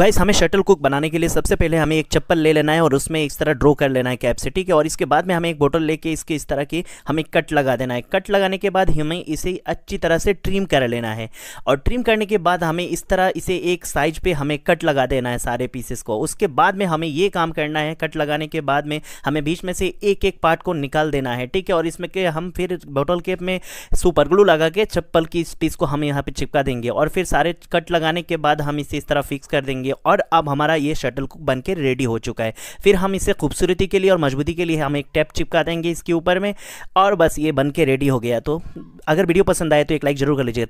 guys हमें shuttle cook बनाने के लिए सबसे पहले हमें एक चप्पल ले लेना है और उसमें इस तरह ड्रॉ कर लेना है कैप से ठीक है और इसके बाद में हमें एक बोतल लेके इसके इस तरह की हमें कट लगा देना है कट लगाने के बाद हमें इसे अच्छी तरह से ट्रिम कर लेना है और ट्रिम करने के बाद हमें इस तरह इसे एक साइज पर हमें कट लगा देना है सारे पीसेस को उसके बाद में हमें ये काम करना है कट लगाने के बाद में हमें बीच में से एक एक पार्ट को निकाल देना है ठीक है और इसमें के हम फिर बोटल केप में सुपर ग्लू लगा के चप्पल की इस पीस को हम यहाँ पर चिपका देंगे और फिर सारे कट लगाने के बाद हम इसे इस तरह फिक्स कर देंगे लगेंगे और अब हमारा ये शटल कुक बन के रेडी हो चुका है फिर हम इसे खूबसूरती के लिए और मजबूती के लिए हम एक टैप चिपका देंगे इसके ऊपर में और बस ये बन के रेडी हो गया तो अगर वीडियो पसंद आए तो एक लाइक ज़रूर कर लीजिए